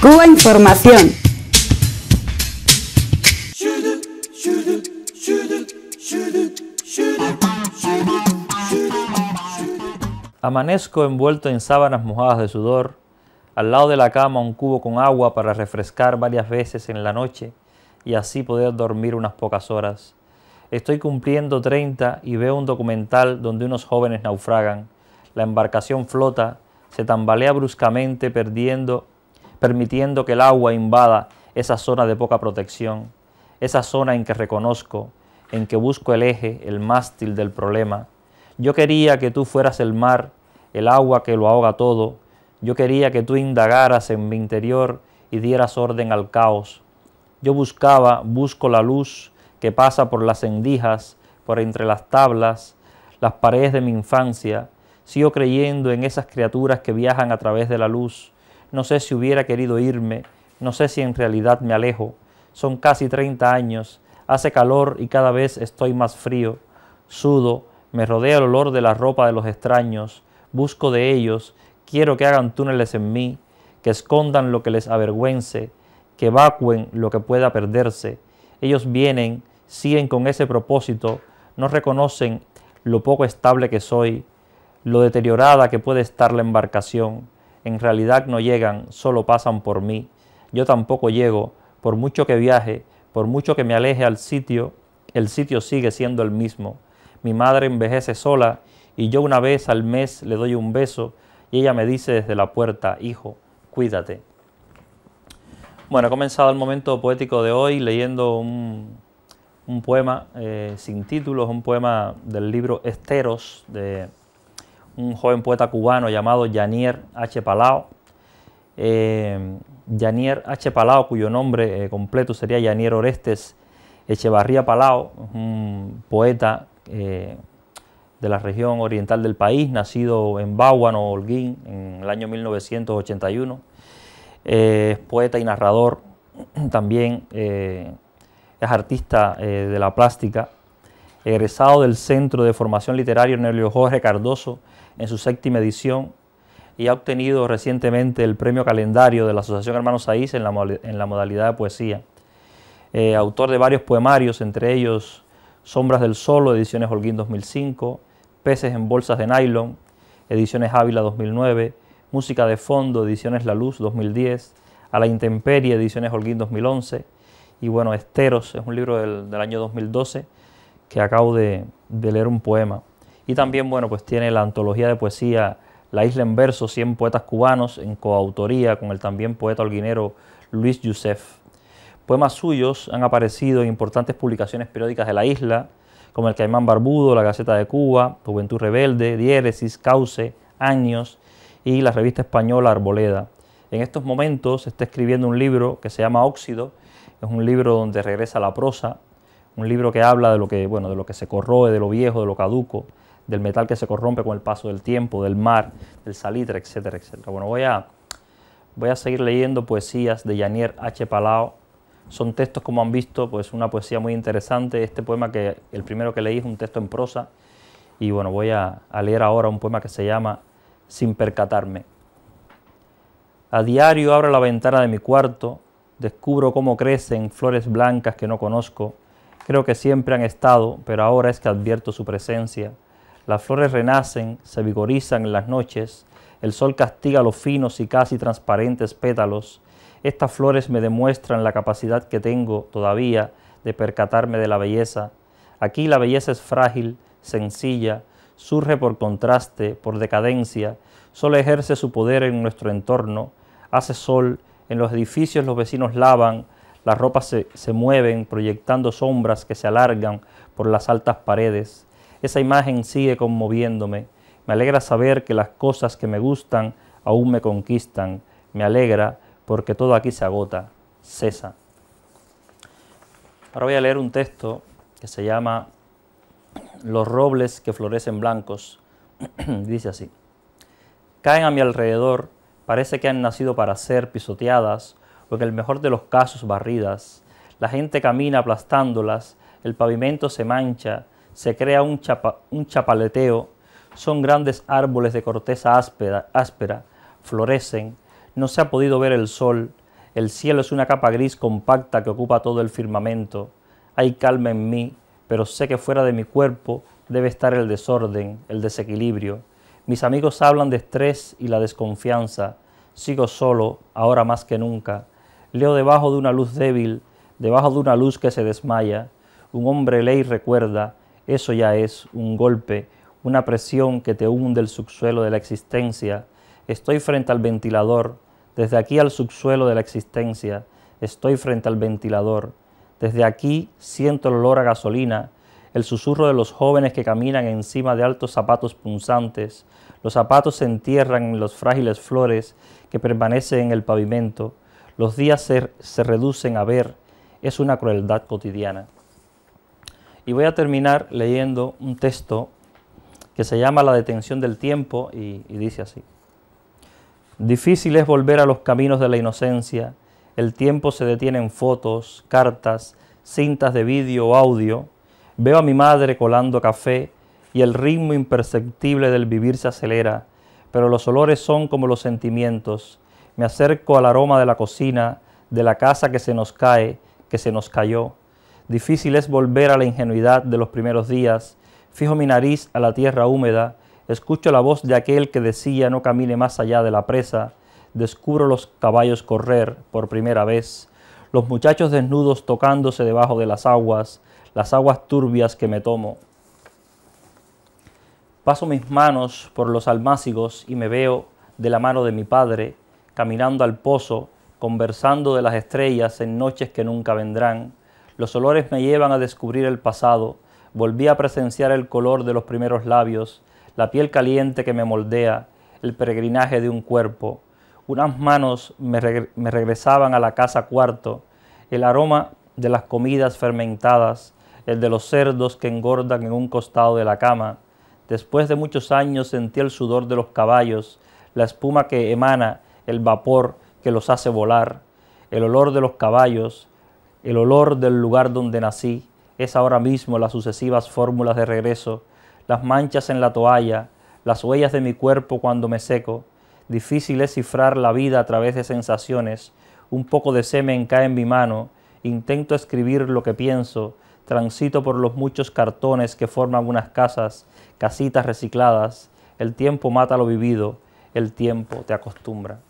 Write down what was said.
Cuba Información. Amanezco envuelto en sábanas mojadas de sudor, al lado de la cama un cubo con agua para refrescar varias veces en la noche y así poder dormir unas pocas horas. Estoy cumpliendo 30 y veo un documental donde unos jóvenes naufragan. La embarcación flota, se tambalea bruscamente perdiendo permitiendo que el agua invada esa zona de poca protección, esa zona en que reconozco, en que busco el eje, el mástil del problema. Yo quería que tú fueras el mar, el agua que lo ahoga todo. Yo quería que tú indagaras en mi interior y dieras orden al caos. Yo buscaba, busco la luz que pasa por las endijas, por entre las tablas, las paredes de mi infancia. Sigo creyendo en esas criaturas que viajan a través de la luz no sé si hubiera querido irme, no sé si en realidad me alejo, son casi 30 años, hace calor y cada vez estoy más frío, sudo, me rodea el olor de la ropa de los extraños, busco de ellos, quiero que hagan túneles en mí, que escondan lo que les avergüence, que evacuen lo que pueda perderse. Ellos vienen, siguen con ese propósito, no reconocen lo poco estable que soy, lo deteriorada que puede estar la embarcación en realidad no llegan, solo pasan por mí. Yo tampoco llego, por mucho que viaje, por mucho que me aleje al sitio, el sitio sigue siendo el mismo. Mi madre envejece sola y yo una vez al mes le doy un beso y ella me dice desde la puerta, hijo, cuídate. Bueno, he comenzado el momento poético de hoy leyendo un, poema eh, sin títulos, un poema del libro Esteros de un joven poeta cubano llamado Yanier H. Palao. Eh, H. Palao, cuyo nombre eh, completo sería Janier Orestes Echevarría Palao, un poeta eh, de la región oriental del país, nacido en Báguano, Holguín, en el año 1981. Eh, es poeta y narrador, también es artista de la plástica egresado del Centro de Formación Literaria Nelio Jorge Cardoso en su séptima edición y ha obtenido recientemente el premio calendario de la Asociación Hermanos Aís en la, modalidad de poesía. Eh, autor de varios poemarios, entre ellos Sombras del Solo, ediciones Holguín 2005, Peces en bolsas de nylon, ediciones Ávila 2009, Música de fondo, ediciones La Luz 2010, A la Intemperie, ediciones Holguín 2011, y bueno, Esteros, es un libro del, del año 2012, que acabo de, leer un poema. Y también, bueno, pues tiene la antología de poesía La Isla en Verso, 100 poetas cubanos, en coautoría con el también poeta alguinero Luis Yusef. Poemas suyos han aparecido en importantes publicaciones periódicas de la isla, como El Caimán Barbudo, La Gaceta de Cuba, Juventud Rebelde, Diéresis, Cauce, Años y la revista española Arboleda. En estos momentos está escribiendo un libro que se llama Óxido, es un libro donde regresa la prosa, un libro que habla de lo que, bueno, de lo que se corroe, de lo viejo, de lo caduco, del metal que se corrompe con el paso del tiempo, del mar, del salitre, etcétera, etcétera. Bueno, voy a, voy a seguir leyendo poesías de Janier H. Palao. Son textos, como han visto, pues una poesía muy interesante. Este poema que el primero que leí es un texto en prosa. Y bueno, voy a, a leer ahora un poema que se llama Sin percatarme. A diario abro la ventana de mi cuarto, descubro cómo crecen flores blancas que no conozco, Creo que siempre han estado, pero ahora es que advierto su presencia. Las flores renacen, se vigorizan en las noches, el sol castiga los finos y casi transparentes pétalos. Estas flores me demuestran la capacidad que tengo todavía de percatarme de la belleza. Aquí la belleza es frágil, sencilla, surge por contraste, por decadencia, solo ejerce su poder en nuestro entorno, hace sol, en los edificios los vecinos lavan, las ropas se, mueven proyectando sombras que se alargan por las altas paredes. Esa imagen sigue conmoviéndome. Me alegra saber que las cosas que me gustan aún me conquistan. Me alegra porque todo aquí se agota, cesa. Ahora voy a leer un texto que se llama Los robles que florecen blancos. Dice así. Caen a mi alrededor, parece que han nacido para ser pisoteadas porque el mejor de los casos barridas. La gente camina aplastándolas, el pavimento se mancha, se crea un, chapaleteo. Son grandes árboles de corteza áspera, áspera, florecen, no se ha podido ver el sol, el cielo es una capa gris compacta que ocupa todo el firmamento. Hay calma en mí, pero sé que fuera de mi cuerpo debe estar el desorden, el desequilibrio. Mis amigos hablan de estrés y la desconfianza. Sigo solo, ahora más que nunca. Leo debajo de una luz débil, debajo de una luz que se desmaya. Un hombre ley recuerda, eso ya es un golpe, una presión que te hunde el subsuelo de la existencia. Estoy frente al ventilador, desde aquí al subsuelo de la existencia. Estoy frente al ventilador. Desde aquí siento el olor a gasolina, el susurro de los jóvenes que caminan encima de altos zapatos punzantes. Los zapatos se entierran en las frágiles flores que permanecen en el pavimento. Los días se, se reducen a ver, es una crueldad cotidiana. Y voy a terminar leyendo un texto que se llama La detención del tiempo y, y dice así. Difícil es volver a los caminos de la inocencia, el tiempo se detiene en fotos, cartas, cintas de vídeo o audio, veo a mi madre colando café y el ritmo imperceptible del vivir se acelera, pero los olores son como los sentimientos, me acerco al aroma de la cocina, de la casa que se nos cae, que se nos cayó. Difícil es volver a la ingenuidad de los primeros días. Fijo mi nariz a la tierra húmeda, escucho la voz de aquel que decía no camine más allá de la presa, descubro los caballos correr por primera vez, los muchachos desnudos tocándose debajo de las aguas, las aguas turbias que me tomo. Paso mis manos por los almácigos y me veo de la mano de mi padre caminando al pozo, conversando de las estrellas en noches que nunca vendrán. Los olores me llevan a descubrir el pasado, volví a presenciar el color de los primeros labios, la piel caliente que me moldea, el peregrinaje de un cuerpo. Unas manos me, regresaban a la casa cuarto, el aroma de las comidas fermentadas, el de los cerdos que engordan en un costado de la cama. Después de muchos años sentí el sudor de los caballos, la espuma que emana el vapor que los hace volar, el olor de los caballos, el olor del lugar donde nací, es ahora mismo las sucesivas fórmulas de regreso, las manchas en la toalla, las huellas de mi cuerpo cuando me seco. Difícil es cifrar la vida a través de sensaciones. Un poco de semen cae en mi mano, intento escribir lo que pienso, transito por los muchos cartones que forman unas casas, casitas recicladas. El tiempo mata lo vivido, el tiempo te acostumbra.